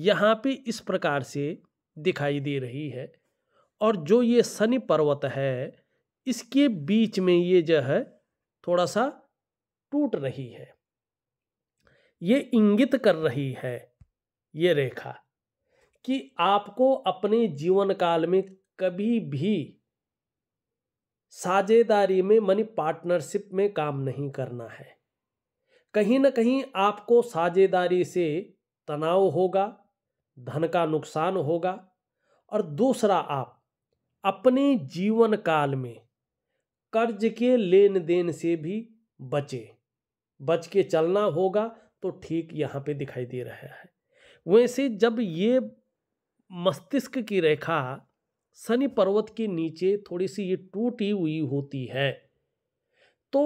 यहाँ पे इस प्रकार से दिखाई दे रही है और जो ये शनि पर्वत है इसके बीच में ये जो है थोड़ा सा टूट रही है ये इंगित कर रही है ये रेखा कि आपको अपने जीवन काल में कभी भी साझेदारी में मनी पार्टनरशिप में काम नहीं करना है कहीं ना कहीं आपको साझेदारी से तनाव होगा धन का नुकसान होगा और दूसरा आप अपने जीवन काल में कर्ज के लेन देन से भी बचे बच के चलना होगा तो ठीक यहाँ पे दिखाई दे रहा है वैसे जब ये मस्तिष्क की रेखा शनि पर्वत के नीचे थोड़ी सी ये टूटी हुई होती है तो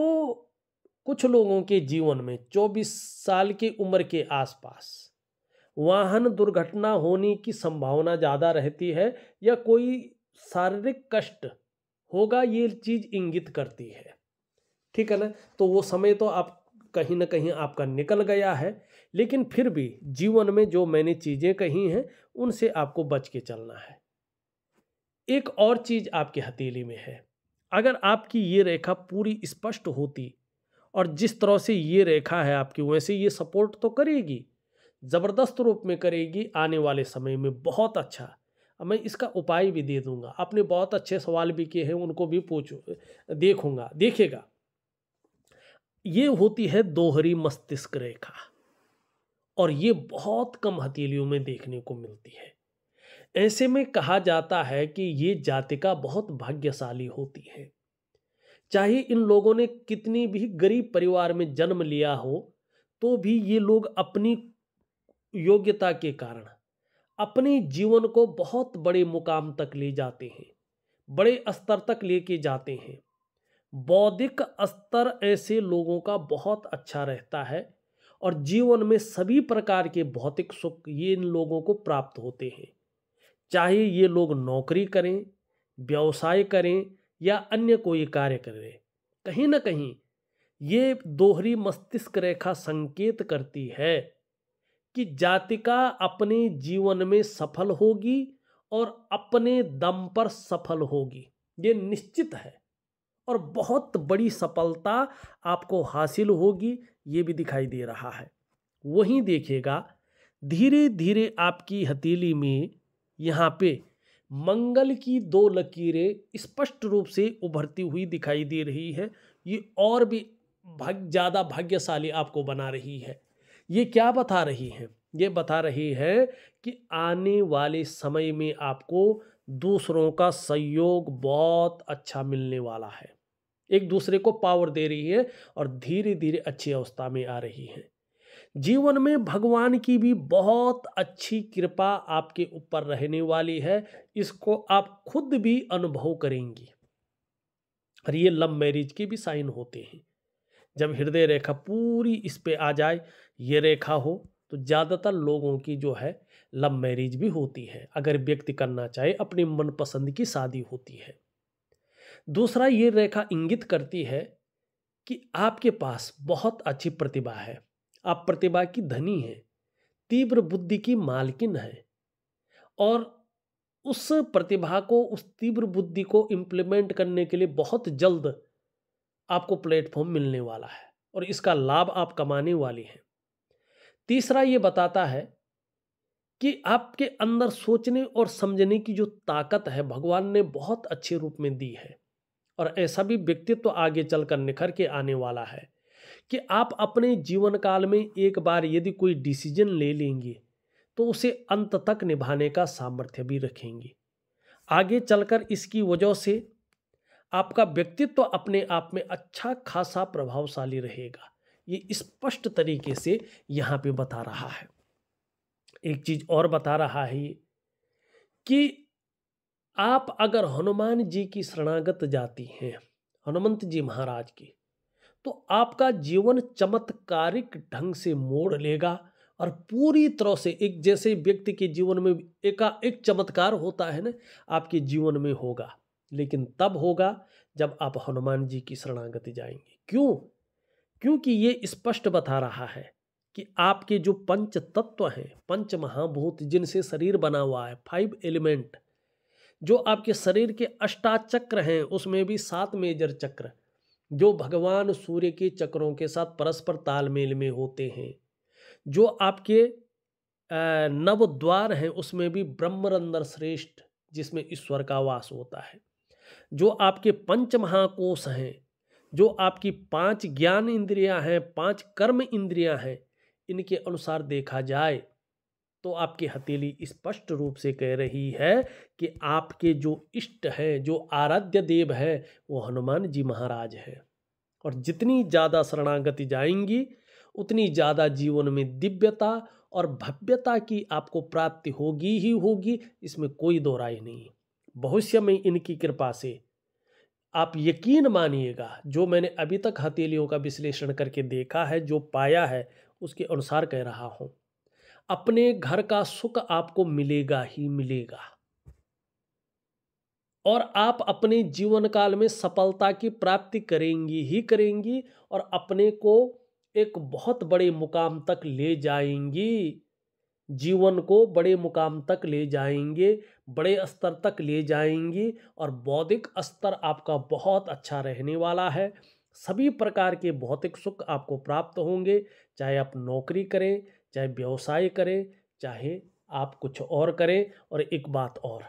कुछ लोगों के जीवन में 24 साल की उम्र के आसपास वाहन दुर्घटना होने की संभावना ज़्यादा रहती है या कोई शारीरिक कष्ट होगा ये चीज़ इंगित करती है ठीक है ना तो वो समय तो आप कहीं ना कहीं आपका निकल गया है लेकिन फिर भी जीवन में जो मैंने चीज़ें कही हैं उनसे आपको बच के चलना है एक और चीज़ आपकी हथेली में है अगर आपकी ये रेखा पूरी स्पष्ट होती और जिस तरह से ये रेखा है आपकी वैसे ये सपोर्ट तो करेगी ज़बरदस्त रूप में करेगी आने वाले समय में बहुत अच्छा मैं इसका उपाय भी दे दूंगा आपने बहुत अच्छे सवाल भी किए हैं उनको भी पूछू देखूंगा देखेगा ये होती है दोहरी मस्तिष्क रेखा और ये बहुत कम हथेलियों में देखने को मिलती है ऐसे में कहा जाता है कि ये जातिका बहुत भाग्यशाली होती है चाहे इन लोगों ने कितनी भी गरीब परिवार में जन्म लिया हो तो भी ये लोग अपनी योग्यता के कारण अपने जीवन को बहुत बड़े मुकाम तक ले जाते हैं बड़े स्तर तक लेके जाते हैं बौद्धिक स्तर ऐसे लोगों का बहुत अच्छा रहता है और जीवन में सभी प्रकार के भौतिक सुख ये इन लोगों को प्राप्त होते हैं चाहे ये लोग नौकरी करें व्यवसाय करें या अन्य कोई कार्य करें कहीं ना कहीं ये दोहरी मस्तिष्क रेखा संकेत करती है कि जातिका अपने जीवन में सफल होगी और अपने दम पर सफल होगी ये निश्चित है और बहुत बड़ी सफलता आपको हासिल होगी ये भी दिखाई दे रहा है वहीं देखिएगा धीरे धीरे आपकी हथेली में यहाँ पे मंगल की दो लकीरें स्पष्ट रूप से उभरती हुई दिखाई दे रही है ये और भी भाग ज़्यादा भाग्यशाली आपको बना रही है ये क्या बता रही है ये बता रही है कि आने वाले समय में आपको दूसरों का सहयोग बहुत अच्छा मिलने वाला है एक दूसरे को पावर दे रही है और धीरे धीरे अच्छी अवस्था में आ रही है जीवन में भगवान की भी बहुत अच्छी कृपा आपके ऊपर रहने वाली है इसको आप खुद भी अनुभव करेंगी और ये लव मैरिज के भी साइन होते हैं जब हृदय रेखा पूरी इस पे आ जाए ये रेखा हो तो ज़्यादातर लोगों की जो है लव मैरिज भी होती है अगर व्यक्ति करना चाहे अपनी मनपसंद की शादी होती है दूसरा ये रेखा इंगित करती है कि आपके पास बहुत अच्छी प्रतिभा है आप प्रतिभा की धनी हैं तीव्र बुद्धि की मालकिन है और उस प्रतिभा को उस तीव्र बुद्धि को इम्प्लीमेंट करने के लिए बहुत जल्द आपको प्लेटफॉर्म मिलने वाला है और इसका लाभ आप कमाने वाली हैं तीसरा ये बताता है कि आपके अंदर सोचने और समझने की जो ताकत है भगवान ने बहुत अच्छे रूप में दी है और ऐसा भी व्यक्तित्व तो आगे चलकर निखर के आने वाला है कि आप अपने जीवन काल में एक बार यदि कोई डिसीजन ले लेंगे तो उसे अंत तक निभाने का सामर्थ्य भी रखेंगे आगे चलकर इसकी वजह से आपका व्यक्तित्व तो अपने आप में अच्छा खासा प्रभावशाली रहेगा ये स्पष्ट तरीके से यहाँ पे बता रहा है एक चीज और बता रहा है ये कि आप अगर हनुमान जी की शरणागत जाती हैं हनुमंत जी महाराज की तो आपका जीवन चमत्कारिक ढंग से मोड़ लेगा और पूरी तरह से एक जैसे व्यक्ति के जीवन में एका एक चमत्कार होता है ना आपके जीवन में होगा लेकिन तब होगा जब आप हनुमान जी की शरणागति जाएंगे क्यों क्योंकि ये स्पष्ट बता रहा है कि आपके जो पंच तत्व हैं पंच महाभूत जिनसे शरीर बना हुआ है फाइव एलिमेंट जो आपके शरीर के अष्टाचक्र हैं उसमें भी सात मेजर चक्र जो भगवान सूर्य के चक्रों के साथ परस्पर तालमेल में होते हैं जो आपके नव द्वार हैं उसमें भी ब्रह्मरंदर श्रेष्ठ जिसमें ईश्वर का वास होता है जो आपके पंच महाकोश हैं जो आपकी पांच ज्ञान इंद्रियां हैं पांच कर्म इंद्रियां हैं इनके अनुसार देखा जाए तो आपकी हथेली स्पष्ट रूप से कह रही है कि आपके जो इष्ट हैं जो आराध्य देव हैं वो हनुमान जी महाराज हैं और जितनी ज़्यादा शरणागति जाएंगी उतनी ज़्यादा जीवन में दिव्यता और भव्यता की आपको प्राप्ति होगी ही होगी इसमें कोई दोराई नहीं भविष्य में इनकी कृपा से आप यकीन मानिएगा जो मैंने अभी तक हथेलियों का विश्लेषण करके देखा है जो पाया है उसके अनुसार कह रहा हूं अपने घर का सुख आपको मिलेगा ही मिलेगा और आप अपने जीवन काल में सफलता की प्राप्ति करेंगी ही करेंगी और अपने को एक बहुत बड़े मुकाम तक ले जाएंगी जीवन को बड़े मुकाम तक ले जाएंगे बड़े स्तर तक ले जाएंगे और बौद्धिक स्तर आपका बहुत अच्छा रहने वाला है सभी प्रकार के भौतिक सुख आपको प्राप्त होंगे चाहे आप नौकरी करें चाहे व्यवसाय करें चाहे आप कुछ और करें और एक बात और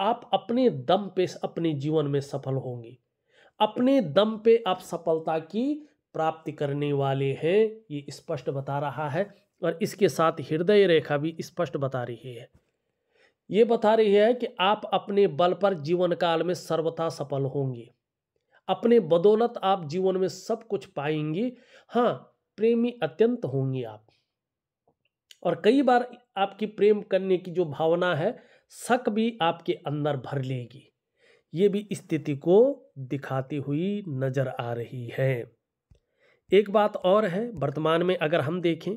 आप अपने दम पे अपने जीवन में सफल होंगे अपने दम पे आप सफलता की प्राप्ति करने वाले हैं ये स्पष्ट बता रहा है और इसके साथ हृदय रेखा भी स्पष्ट बता रही है ये बता रही है कि आप अपने बल पर जीवन काल में सर्वथा सफल होंगे अपने बदौलत आप जीवन में सब कुछ पाएंगे हाँ प्रेमी अत्यंत होंगे आप और कई बार आपकी प्रेम करने की जो भावना है शक भी आपके अंदर भर लेगी ये भी स्थिति को दिखाती हुई नजर आ रही है एक बात और है वर्तमान में अगर हम देखें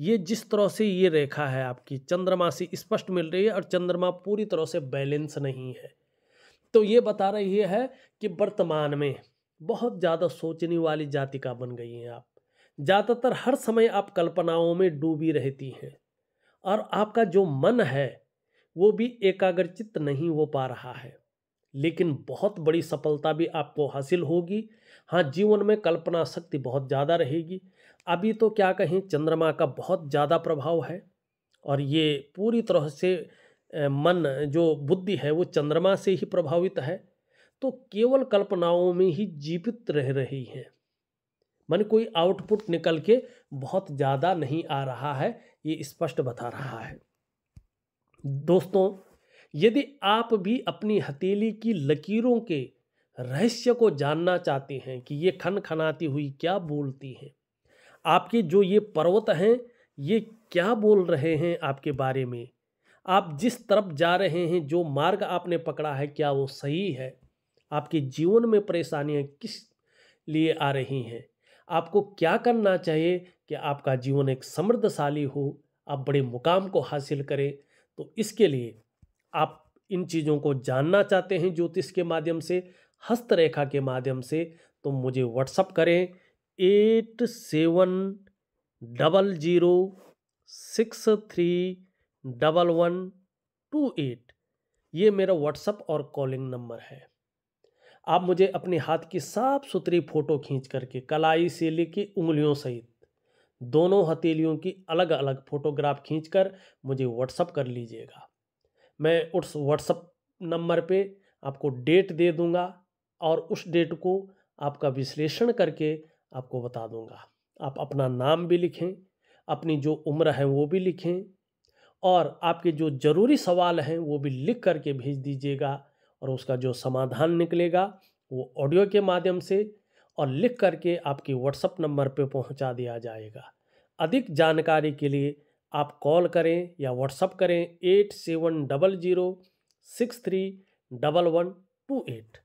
ये जिस तरह से ये रेखा है आपकी चंद्रमा से स्पष्ट मिल रही है और चंद्रमा पूरी तरह से बैलेंस नहीं है तो ये बता रही है कि वर्तमान में बहुत ज़्यादा सोचने वाली जातिका बन गई हैं आप ज़्यादातर हर समय आप कल्पनाओं में डूबी रहती हैं और आपका जो मन है वो भी एकाग्रचित नहीं हो पा रहा है लेकिन बहुत बड़ी सफलता भी आपको हासिल होगी हाँ जीवन में कल्पना शक्ति बहुत ज़्यादा रहेगी अभी तो क्या कहें चंद्रमा का बहुत ज़्यादा प्रभाव है और ये पूरी तरह से मन जो बुद्धि है वो चंद्रमा से ही प्रभावित है तो केवल कल्पनाओं में ही जीवित रह रही है मन कोई आउटपुट निकल के बहुत ज़्यादा नहीं आ रहा है ये स्पष्ट बता रहा है दोस्तों यदि आप भी अपनी हथेली की लकीरों के रहस्य को जानना चाहते हैं कि ये खन खनाती हुई क्या बोलती हैं आपके जो ये पर्वत हैं ये क्या बोल रहे हैं आपके बारे में आप जिस तरफ जा रहे हैं जो मार्ग आपने पकड़ा है क्या वो सही है आपके जीवन में परेशानियाँ किस लिए आ रही हैं आपको क्या करना चाहिए कि आपका जीवन एक समृद्धशाली हो आप बड़े मुकाम को हासिल करें तो इसके लिए आप इन चीज़ों को जानना चाहते हैं ज्योतिष के माध्यम से हस्तरेखा के माध्यम से तो मुझे व्हाट्सअप करें eight seven double zero six three double one two eight ये मेरा व्हाट्सअप और कॉलिंग नंबर है आप मुझे अपने हाथ की साफ सुथरी फ़ोटो खींच करके कलाई से लेके उंगलियों सहित दोनों हथेलियों की अलग अलग फ़ोटोग्राफ खींच कर मुझे व्हाट्सअप कर लीजिएगा मैं उस व्हाट्सअप नंबर पे आपको डेट दे दूंगा और उस डेट को आपका विश्लेषण करके आपको बता दूंगा आप अपना नाम भी लिखें अपनी जो उम्र है वो भी लिखें और आपके जो ज़रूरी सवाल हैं वो भी लिख करके भेज दीजिएगा और उसका जो समाधान निकलेगा वो ऑडियो के माध्यम से और लिख करके आपके व्हाट्सअप नंबर पर पहुंचा दिया जाएगा अधिक जानकारी के लिए आप कॉल करें या व्हाट्सअप करें eight seven double zero six three double one two eight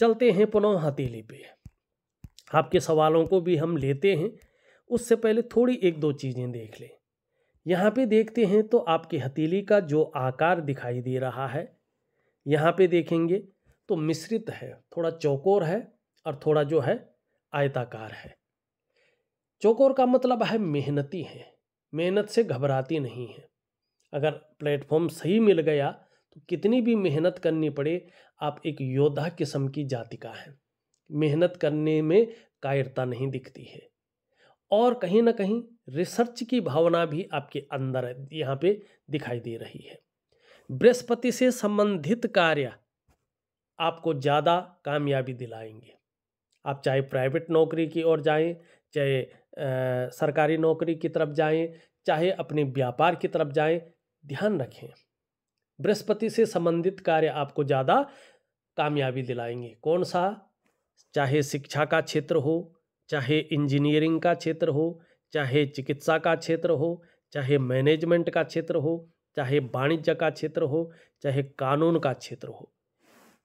चलते हैं पुनः हथेली पे आपके सवालों को भी हम लेते हैं उससे पहले थोड़ी एक दो चीज़ें देख लें यहाँ पे देखते हैं तो आपकी हथेली का जो आकार दिखाई दे रहा है यहाँ पे देखेंगे तो मिश्रित है थोड़ा चौकोर है और थोड़ा जो है आयताकार है चौकोर का मतलब है मेहनती है मेहनत से घबराती नहीं है अगर प्लेटफॉर्म सही मिल गया तो कितनी भी मेहनत करनी पड़े आप एक योद्धा किस्म की जाति का हैं मेहनत करने में कायरता नहीं दिखती है और कहीं ना कहीं रिसर्च की भावना भी आपके अंदर यहाँ पे दिखाई दे रही है बृहस्पति से संबंधित कार्य आपको ज़्यादा कामयाबी दिलाएंगे आप चाहे प्राइवेट नौकरी की ओर जाएं चाहे सरकारी नौकरी की तरफ जाएं चाहे अपने व्यापार की तरफ जाएं ध्यान रखें बृहस्पति से संबंधित कार्य आपको ज़्यादा कामयाबी दिलाएंगे कौन सा चाहे शिक्षा का क्षेत्र हो चाहे इंजीनियरिंग का क्षेत्र हो चाहे चिकित्सा का क्षेत्र हो चाहे मैनेजमेंट का क्षेत्र हो चाहे वाणिज्य का क्षेत्र हो चाहे कानून का क्षेत्र हो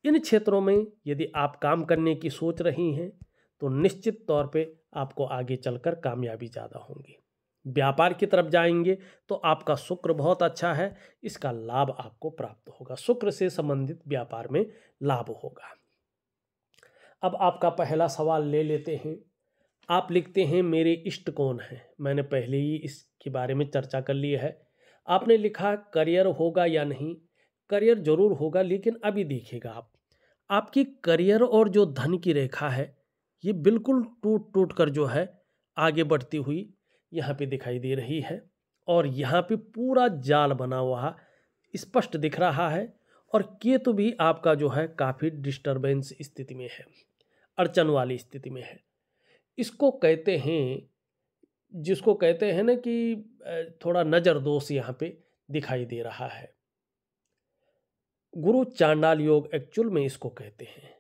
इन क्षेत्रों में यदि आप काम करने की सोच रही हैं तो निश्चित तौर पे आपको आगे चलकर कामयाबी ज़्यादा होंगी व्यापार की तरफ जाएंगे तो आपका शुक्र बहुत अच्छा है इसका लाभ आपको प्राप्त होगा शुक्र से संबंधित व्यापार में लाभ होगा अब आपका पहला सवाल ले लेते हैं आप लिखते हैं मेरे इष्ट कौन हैं मैंने पहले ही इसके बारे में चर्चा कर ली है आपने लिखा करियर होगा या नहीं करियर जरूर होगा लेकिन अभी देखिएगा आप आपकी करियर और जो धन की रेखा है ये बिल्कुल टूट टूट कर जो है आगे बढ़ती हुई यहाँ पे दिखाई दे रही है और यहाँ पे पूरा जाल बना हुआ स्पष्ट दिख रहा है और केतु तो भी आपका जो है काफ़ी डिस्टर्बेंस स्थिति में है अड़चन वाली स्थिति में है इसको कहते हैं जिसको कहते हैं ना कि थोड़ा नज़र दोष यहाँ पे दिखाई दे रहा है गुरु चांडाल योग एक्चुअल में इसको कहते हैं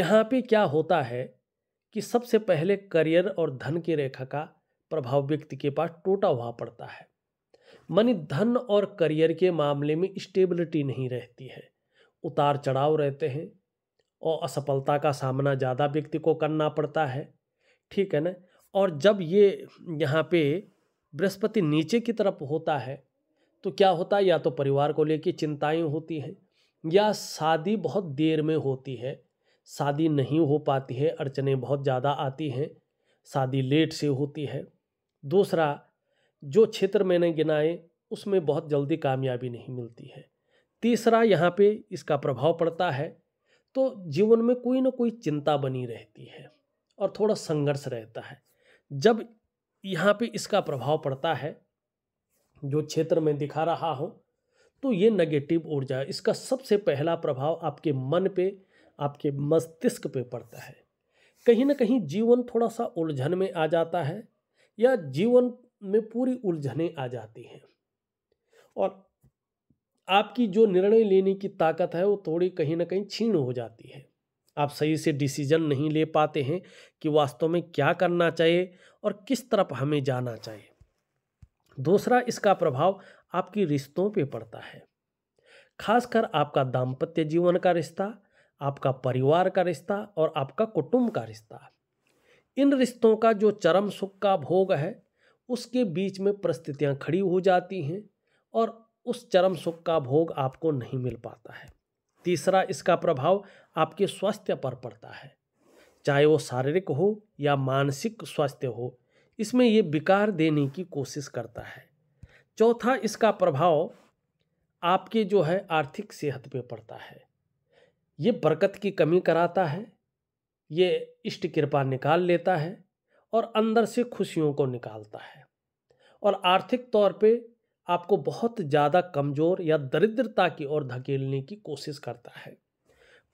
यहाँ पे क्या होता है कि सबसे पहले करियर और धन की रेखा का प्रभाव व्यक्ति के पास टूटा हुआ पड़ता है मन धन और करियर के मामले में स्टेबिलिटी नहीं रहती है उतार चढ़ाव रहते हैं और असफलता का सामना ज़्यादा व्यक्ति को करना पड़ता है ठीक है ना और जब ये यहाँ पे बृहस्पति नीचे की तरफ होता है तो क्या होता है या तो परिवार को लेकर चिंताएं होती हैं या शादी बहुत देर में होती है शादी नहीं हो पाती है अड़चने बहुत ज़्यादा आती हैं शादी लेट से होती है दूसरा जो क्षेत्र मैंने गिनाए उसमें बहुत जल्दी कामयाबी नहीं मिलती है तीसरा यहाँ पे इसका प्रभाव पड़ता है तो जीवन में कोई ना कोई चिंता बनी रहती है और थोड़ा संघर्ष रहता है जब यहाँ पे इसका प्रभाव पड़ता है जो क्षेत्र में दिखा रहा हूँ तो ये नेगेटिव ऊर्जा इसका सबसे पहला प्रभाव आपके मन पे आपके मस्तिष्क पे पड़ता है कहीं ना कहीं जीवन थोड़ा सा उलझन में आ जाता है या जीवन में पूरी उलझने आ जाती हैं और आपकी जो निर्णय लेने की ताकत है वो थोड़ी कहीं ना कहीं छीन हो जाती है आप सही से डिसीजन नहीं ले पाते हैं कि वास्तव में क्या करना चाहिए और किस तरफ हमें जाना चाहिए दूसरा इसका प्रभाव आपकी रिश्तों पे पड़ता है खासकर आपका दाम्पत्य जीवन का रिश्ता आपका परिवार का रिश्ता और आपका कुटुंब का रिश्ता इन रिश्तों का जो चरम सुख का भोग है उसके बीच में परिस्थितियाँ खड़ी हो जाती हैं और उस चरम सुख का भोग आपको नहीं मिल पाता है तीसरा इसका प्रभाव आपके स्वास्थ्य पर पड़ता है चाहे वो शारीरिक हो या मानसिक स्वास्थ्य हो इसमें ये विकार देने की कोशिश करता है चौथा इसका प्रभाव आपके जो है आर्थिक सेहत पे पड़ता है ये बरकत की कमी कराता है ये इष्ट कृपा निकाल लेता है और अंदर से खुशियों को निकालता है और आर्थिक तौर पे आपको बहुत ज़्यादा कमज़ोर या दरिद्रता की ओर धकेलने की कोशिश करता है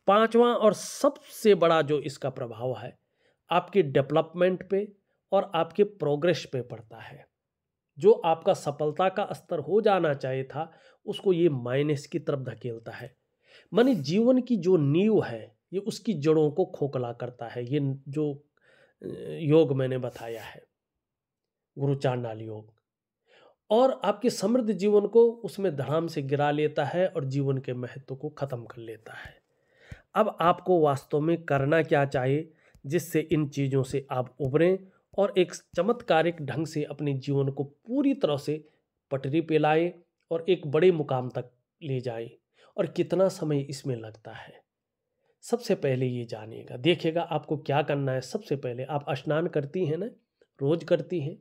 पांचवा और सबसे बड़ा जो इसका प्रभाव है आपके डेवलपमेंट पे और आपके प्रोग्रेस पे पड़ता है जो आपका सफलता का स्तर हो जाना चाहिए था उसको ये माइनस की तरफ धकेलता है मानी जीवन की जो नींव है ये उसकी जड़ों को खोखला करता है ये जो योग मैंने बताया है गुरु चांडाल योग और आपके समृद्ध जीवन को उसमें धड़ाम से गिरा लेता है और जीवन के महत्व को ख़त्म कर लेता है अब आपको वास्तव में करना क्या चाहिए जिससे इन चीज़ों से आप उभरें और एक चमत्कारिक ढंग से अपने जीवन को पूरी तरह से पटरी पे लाएँ और एक बड़े मुकाम तक ले जाए और कितना समय इसमें लगता है सबसे पहले ये जानिएगा देखिएगा आपको क्या करना है सबसे पहले आप स्नान करती हैं ना रोज करती हैं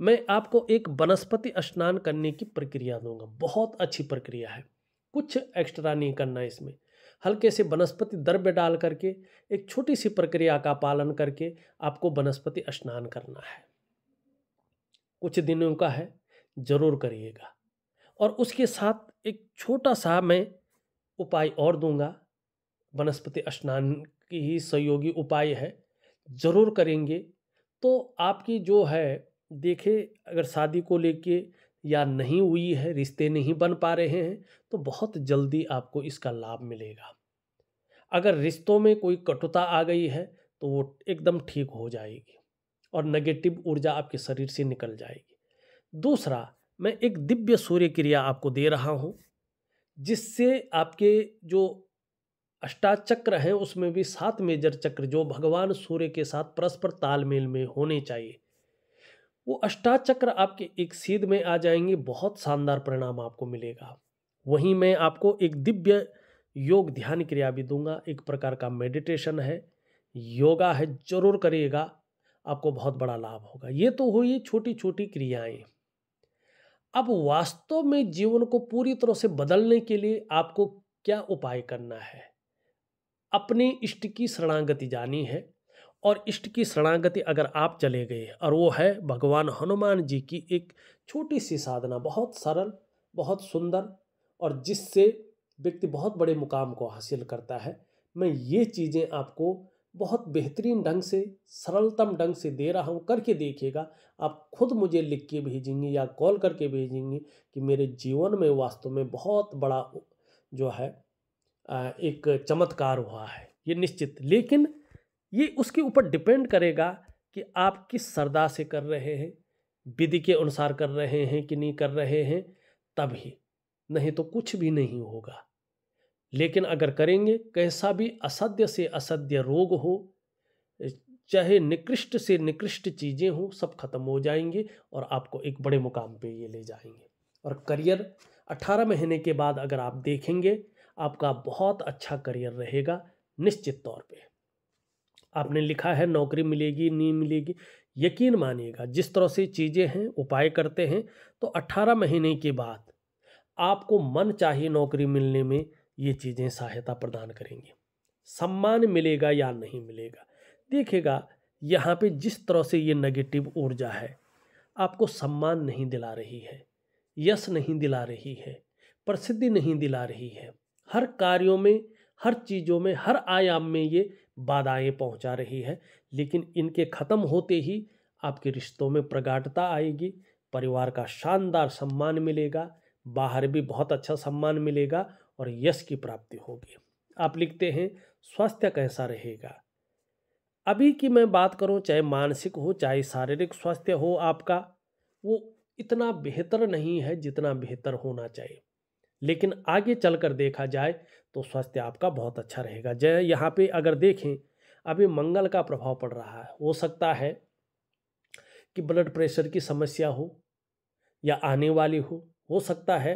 मैं आपको एक वनस्पति स्नान करने की प्रक्रिया दूंगा बहुत अच्छी प्रक्रिया है कुछ एक्स्ट्रा नहीं करना इसमें हल्के से वनस्पति द्रव्य डाल करके एक छोटी सी प्रक्रिया का पालन करके आपको वनस्पति स्नान करना है कुछ दिनों का है ज़रूर करिएगा और उसके साथ एक छोटा सा मैं उपाय और दूंगा वनस्पति स्नान की ही सहयोगी उपाय है ज़रूर करेंगे तो आपकी जो है देखे अगर शादी को लेके या नहीं हुई है रिश्ते नहीं बन पा रहे हैं तो बहुत जल्दी आपको इसका लाभ मिलेगा अगर रिश्तों में कोई कटुता आ गई है तो वो एकदम ठीक हो जाएगी और नेगेटिव ऊर्जा आपके शरीर से निकल जाएगी दूसरा मैं एक दिव्य सूर्य क्रिया आपको दे रहा हूँ जिससे आपके जो अष्टाचक्र हैं उसमें भी सात मेजर चक्र जो भगवान सूर्य के साथ परस्पर तालमेल में होने चाहिए वो अष्टाचक्र आपके एक सीध में आ जाएंगे बहुत शानदार परिणाम आपको मिलेगा वहीं मैं आपको एक दिव्य योग ध्यान क्रिया भी दूंगा एक प्रकार का मेडिटेशन है योगा है जरूर करिएगा आपको बहुत बड़ा लाभ होगा ये तो हुई छोटी छोटी क्रियाएं अब वास्तव में जीवन को पूरी तरह से बदलने के लिए आपको क्या उपाय करना है अपने इष्ट की शरणागति जानी है और इष्ट की शरणागति अगर आप चले गए और वो है भगवान हनुमान जी की एक छोटी सी साधना बहुत सरल बहुत सुंदर और जिससे व्यक्ति बहुत बड़े मुकाम को हासिल करता है मैं ये चीज़ें आपको बहुत बेहतरीन ढंग से सरलतम ढंग से दे रहा हूँ करके देखिएगा आप खुद मुझे लिख के भेजेंगे या कॉल करके भेजेंगे कि मेरे जीवन में वास्तव में बहुत बड़ा जो है एक चमत्कार हुआ है ये निश्चित लेकिन ये उसके ऊपर डिपेंड करेगा कि आप किस श्रद्धा से कर रहे हैं विधि के अनुसार कर रहे हैं कि नहीं कर रहे हैं तभी नहीं तो कुछ भी नहीं होगा लेकिन अगर करेंगे कैसा भी असध्य से असध्य रोग हो चाहे निकृष्ट से निकृष्ट चीज़ें हों सब खत्म हो जाएंगे और आपको एक बड़े मुकाम पे ये ले जाएंगे और करियर 18 महीने के बाद अगर आप देखेंगे आपका बहुत अच्छा करियर रहेगा निश्चित तौर पे आपने लिखा है नौकरी मिलेगी नहीं मिलेगी यकीन मानिएगा जिस तरह से चीज़ें हैं उपाय करते हैं तो 18 महीने के बाद आपको मन चाहिए नौकरी मिलने में ये चीज़ें सहायता प्रदान करेंगी सम्मान मिलेगा या नहीं मिलेगा देखेगा यहाँ पे जिस तरह से ये नेगेटिव ऊर्जा है आपको सम्मान नहीं दिला रही है यश नहीं दिला रही है प्रसिद्धि नहीं दिला रही है हर कार्यों में हर चीज़ों में हर आयाम में ये बाधाएं पहुंचा रही है लेकिन इनके ख़त्म होते ही आपके रिश्तों में प्रगाढ़ता आएगी परिवार का शानदार सम्मान मिलेगा बाहर भी बहुत अच्छा सम्मान मिलेगा और यश की प्राप्ति होगी आप लिखते हैं स्वास्थ्य कैसा रहेगा अभी की मैं बात करूं चाहे मानसिक हो चाहे शारीरिक स्वास्थ्य हो आपका वो इतना बेहतर नहीं है जितना बेहतर होना चाहिए लेकिन आगे चल कर देखा जाए तो स्वास्थ्य आपका बहुत अच्छा रहेगा जय यहाँ पे अगर देखें अभी मंगल का प्रभाव पड़ रहा है हो सकता है कि ब्लड प्रेशर की समस्या हो या आने वाली हो हो सकता है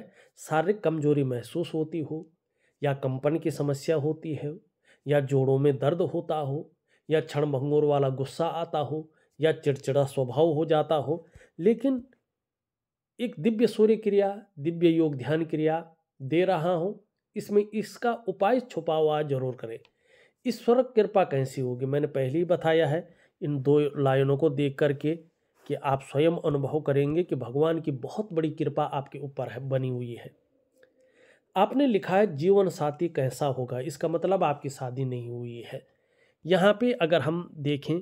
शारीरिक कमजोरी महसूस होती हो या कंपन की समस्या होती है या जोड़ों में दर्द होता हो या क्षण भंगोर वाला गुस्सा आता हो या चिड़चिड़ा स्वभाव हो जाता हो लेकिन एक दिव्य सूर्य क्रिया दिव्य योग ध्यान क्रिया दे रहा हूँ इसमें इसका उपाय छुपा हुआ जरूर करें ईश्वर कृपा कैसी होगी मैंने पहले ही बताया है इन दो लाइनों को देख करके कि आप स्वयं अनुभव करेंगे कि भगवान की बहुत बड़ी कृपा आपके ऊपर है बनी हुई है आपने लिखा है जीवन साथी कैसा होगा इसका मतलब आपकी शादी नहीं हुई है यहाँ पे अगर हम देखें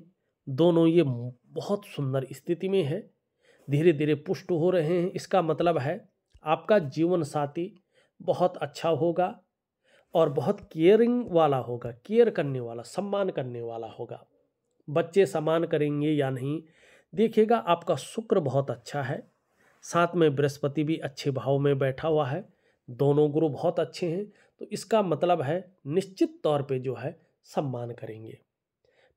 दोनों ये बहुत सुंदर स्थिति में है धीरे धीरे पुष्ट हो रहे हैं इसका मतलब है आपका जीवन साथी बहुत अच्छा होगा और बहुत केयरिंग वाला होगा केयर करने वाला सम्मान करने वाला होगा बच्चे सम्मान करेंगे या नहीं देखिएगा आपका शुक्र बहुत अच्छा है साथ में बृहस्पति भी अच्छे भाव में बैठा हुआ है दोनों गुरु बहुत अच्छे हैं तो इसका मतलब है निश्चित तौर पे जो है सम्मान करेंगे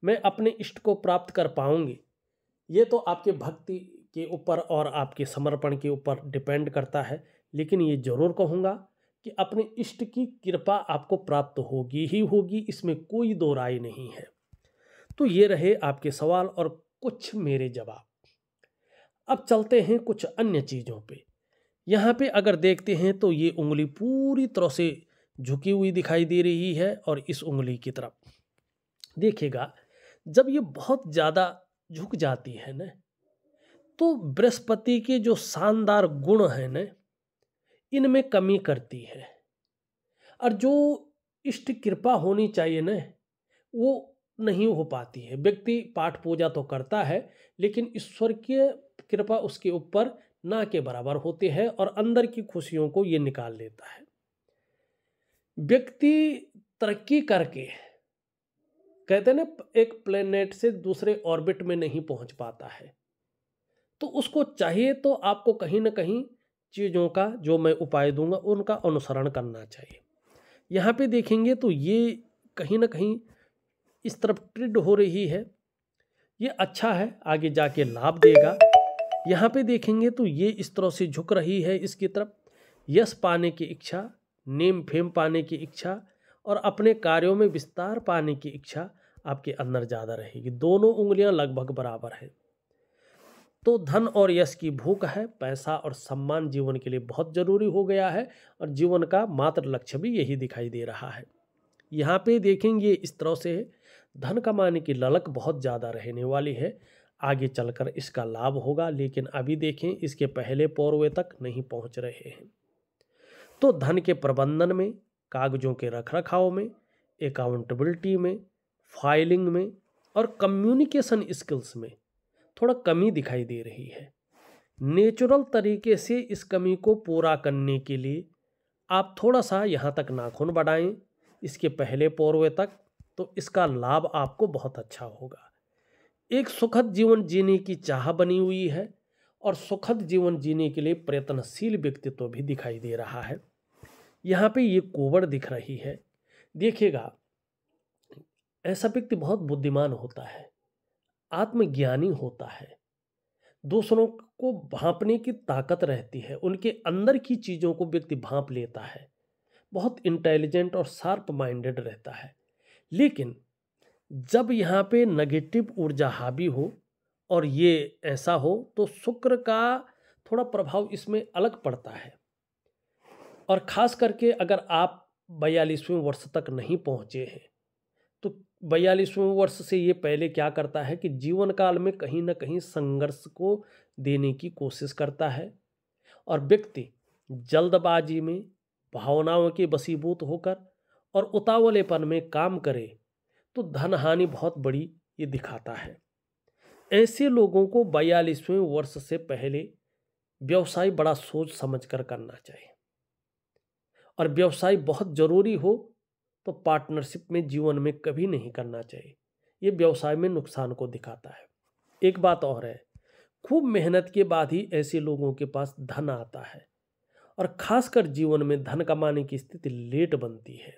मैं अपने इष्ट को प्राप्त कर पाऊंगी ये तो आपके भक्ति के ऊपर और आपके समर्पण के ऊपर डिपेंड करता है लेकिन ये ज़रूर कहूँगा कि अपने इष्ट की कृपा आपको प्राप्त होगी ही होगी इसमें कोई दो राय नहीं है तो ये रहे आपके सवाल और कुछ मेरे जवाब अब चलते हैं कुछ अन्य चीज़ों पे यहाँ पे अगर देखते हैं तो ये उंगली पूरी तरह से झुकी हुई दिखाई दे रही है और इस उंगली की तरफ देखिएगा जब ये बहुत ज़्यादा झुक जाती है ना तो बृहस्पति के जो शानदार गुण हैं ना इनमें कमी करती है और जो इष्ट कृपा होनी चाहिए न वो नहीं हो पाती है व्यक्ति पाठ पूजा तो करता है लेकिन ईश्वर की कृपा उसके ऊपर ना के बराबर होती है और अंदर की खुशियों को ये निकाल लेता है व्यक्ति तरक्की करके कहते हैं ना एक प्लेनेट से दूसरे ऑर्बिट में नहीं पहुंच पाता है तो उसको चाहिए तो आपको कहीं ना कहीं चीज़ों का जो मैं उपाय दूंगा उनका अनुसरण करना चाहिए यहाँ पे देखेंगे तो ये कहीं ना कहीं इस तरफ ट्रिड हो रही है ये अच्छा है आगे जाके लाभ देगा यहाँ पे देखेंगे तो ये इस तरह से झुक रही है इसकी तरफ यश पाने की इच्छा नेम फेम पाने की इच्छा और अपने कार्यों में विस्तार पाने की इच्छा आपके अंदर ज़्यादा रहेगी दोनों उंगलियाँ लगभग बराबर हैं तो धन और यश की भूख है पैसा और सम्मान जीवन के लिए बहुत ज़रूरी हो गया है और जीवन का मात्र लक्ष्य भी यही दिखाई दे रहा है यहाँ पे देखेंगे इस तरह से धन कमाने की ललक बहुत ज़्यादा रहने वाली है आगे चलकर इसका लाभ होगा लेकिन अभी देखें इसके पहले पौरवे तक नहीं पहुँच रहे हैं तो धन के प्रबंधन में कागजों के रखरखाव में अकाउंटेबिलिटी में फाइलिंग में और कम्युनिकेशन स्किल्स में थोड़ा कमी दिखाई दे रही है नेचुरल तरीके से इस कमी को पूरा करने के लिए आप थोड़ा सा यहाँ तक नाखून बढ़ाएं इसके पहले पौरवे तक तो इसका लाभ आपको बहुत अच्छा होगा एक सुखद जीवन जीने की चाह बनी हुई है और सुखद जीवन जीने के लिए प्रयत्नशील व्यक्तित्व तो भी दिखाई दे रहा है यहाँ पे ये कोवड़ दिख रही है देखिएगा ऐसा व्यक्ति बहुत बुद्धिमान होता है आत्मज्ञानी होता है दूसरों को भांपने की ताकत रहती है उनके अंदर की चीज़ों को व्यक्ति भांप लेता है बहुत इंटेलिजेंट और शार्प माइंडेड रहता है लेकिन जब यहाँ पे नेगेटिव ऊर्जा हावी हो और ये ऐसा हो तो शुक्र का थोड़ा प्रभाव इसमें अलग पड़ता है और ख़ास करके अगर आप बयालीसवें वर्ष तक नहीं पहुँचे हैं बयालीसवें वर्ष से ये पहले क्या करता है कि जीवन काल में कहीं ना कहीं संघर्ष को देने की कोशिश करता है और व्यक्ति जल्दबाजी में भावनाओं के बसीबूत होकर और उतावलेपन में काम करे तो धन हानि बहुत बड़ी ये दिखाता है ऐसे लोगों को बयालीसवें वर्ष से पहले व्यवसाय बड़ा सोच समझ कर करना चाहिए और व्यवसाय बहुत जरूरी हो तो पार्टनरशिप में जीवन में कभी नहीं करना चाहिए ये व्यवसाय में नुकसान को दिखाता है एक बात और है खूब मेहनत के बाद ही ऐसे लोगों के पास धन आता है और खासकर जीवन में धन कमाने की स्थिति लेट बनती है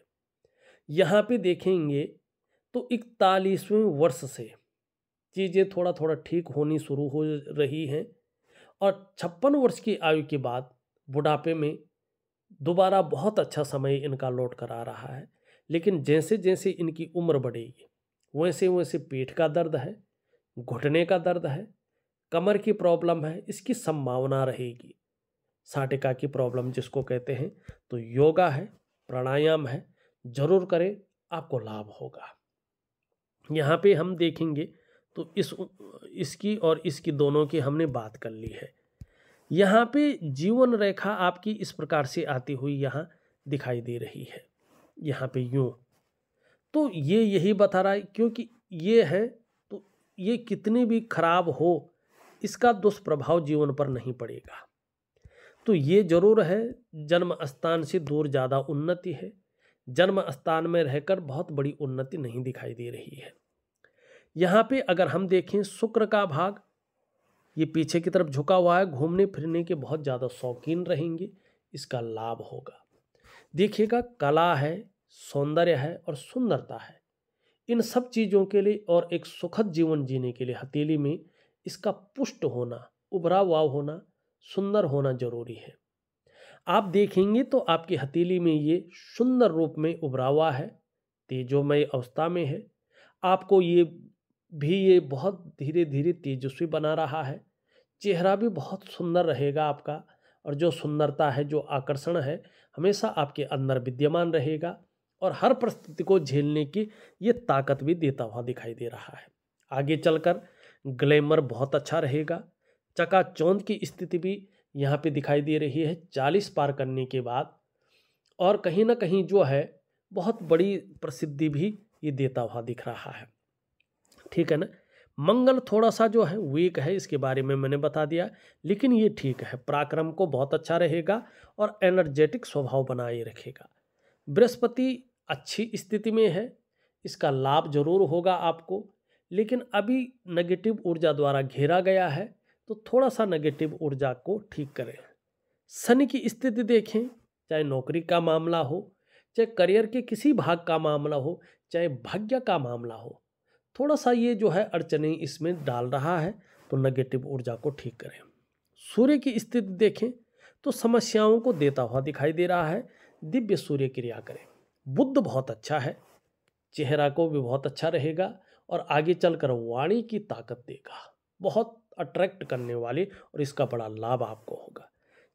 यहाँ पे देखेंगे तो इकतालीसवें वर्ष से चीज़ें थोड़ा थोड़ा ठीक होनी शुरू हो रही हैं और छप्पन वर्ष की आयु के बाद बुढ़ापे में दोबारा बहुत अच्छा समय इनका लौट कर आ रहा है लेकिन जैसे जैसे इनकी उम्र बढ़ेगी वैसे वैसे पेट का दर्द है घुटने का दर्द है कमर की प्रॉब्लम है इसकी संभावना रहेगी साटिका की प्रॉब्लम जिसको कहते हैं तो योगा है प्राणायाम है जरूर करें आपको लाभ होगा यहाँ पे हम देखेंगे तो इस इसकी और इसकी दोनों की हमने बात कर ली है यहाँ पे जीवन रेखा आपकी इस प्रकार से आती हुई यहाँ दिखाई दे रही है यहाँ पे यूँ तो ये यही बता रहा है क्योंकि ये है तो ये कितनी भी खराब हो इसका दुष्प्रभाव जीवन पर नहीं पड़ेगा तो ये जरूर है जन्म स्थान से दूर ज़्यादा उन्नति है जन्म स्थान में रहकर बहुत बड़ी उन्नति नहीं दिखाई दे रही है यहाँ पे अगर हम देखें शुक्र का भाग ये पीछे की तरफ झुका हुआ है घूमने फिरने के बहुत ज़्यादा शौकीन रहेंगे इसका लाभ होगा देखिएगा कला है सौंदर्य है और सुंदरता है इन सब चीज़ों के लिए और एक सुखद जीवन जीने के लिए हथेली में इसका पुष्ट होना उभरा हुआ होना सुंदर होना जरूरी है आप देखेंगे तो आपकी हथेली में ये सुंदर रूप में उभरा हुआ है तेजोमय अवस्था में है आपको ये भी ये बहुत धीरे धीरे तेजस्वी बना रहा है चेहरा भी बहुत सुंदर रहेगा आपका और जो सुंदरता है जो आकर्षण है हमेशा आपके अंदर विद्यमान रहेगा और हर परिस्थिति को झेलने की ये ताकत भी देता हुआ दिखाई दे रहा है आगे चलकर ग्लैमर बहुत अच्छा रहेगा चकाचौंध की स्थिति भी यहाँ पे दिखाई दे रही है चालीस पार करने के बाद और कहीं ना कहीं जो है बहुत बड़ी प्रसिद्धि भी ये देता हुआ दिख रहा है ठीक है ना मंगल थोड़ा सा जो है वीक है इसके बारे में मैंने बता दिया लेकिन ये ठीक है पराक्रम को बहुत अच्छा रहेगा और एनर्जेटिक स्वभाव बनाए रखेगा बृहस्पति अच्छी स्थिति में है इसका लाभ जरूर होगा आपको लेकिन अभी नेगेटिव ऊर्जा द्वारा घेरा गया है तो थोड़ा सा नेगेटिव ऊर्जा को ठीक करें शनि की स्थिति देखें चाहे नौकरी का मामला हो चाहे करियर के किसी भाग का मामला हो चाहे भाग्य का मामला हो थोड़ा सा ये जो है अड़चने इसमें डाल रहा है तो नेगेटिव ऊर्जा को ठीक करें सूर्य की स्थिति देखें तो समस्याओं को देता हुआ दिखाई दे रहा है दिव्य सूर्य क्रिया करें बुद्ध बहुत अच्छा है चेहरा को भी बहुत अच्छा रहेगा और आगे चलकर वाणी की ताकत देगा बहुत अट्रैक्ट करने वाली और इसका बड़ा लाभ आपको होगा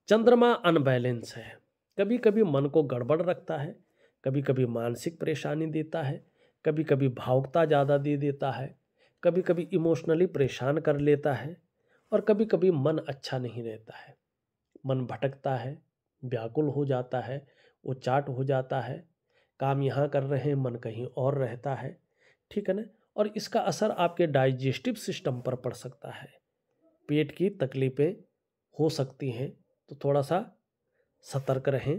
चंद्रमा अनबैलेंस है कभी कभी मन को गड़बड़ रखता है कभी कभी मानसिक परेशानी देता है कभी कभी भावुकता ज़्यादा दे देता है कभी कभी इमोशनली परेशान कर लेता है और कभी कभी मन अच्छा नहीं रहता है मन भटकता है व्याकुल हो जाता है वो चाट हो जाता है काम यहाँ कर रहे हैं मन कहीं और रहता है ठीक है ना और इसका असर आपके डाइजेस्टिव सिस्टम पर पड़ सकता है पेट की तकलीफ़ें हो सकती हैं तो थोड़ा सा सतर्क रहें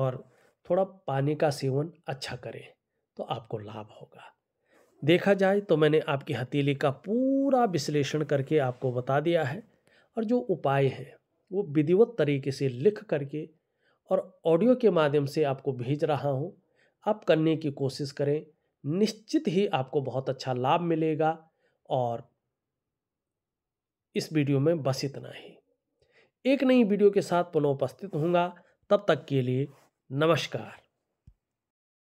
और थोड़ा पानी का सेवन अच्छा करें तो आपको लाभ होगा देखा जाए तो मैंने आपकी हथेली का पूरा विश्लेषण करके आपको बता दिया है और जो उपाय हैं वो विधिवत तरीके से लिख करके और ऑडियो के माध्यम से आपको भेज रहा हूँ आप करने की कोशिश करें निश्चित ही आपको बहुत अच्छा लाभ मिलेगा और इस वीडियो में बस इतना ही एक नई वीडियो के साथ पुनः उपस्थित होऊंगा तब तक के लिए नमस्कार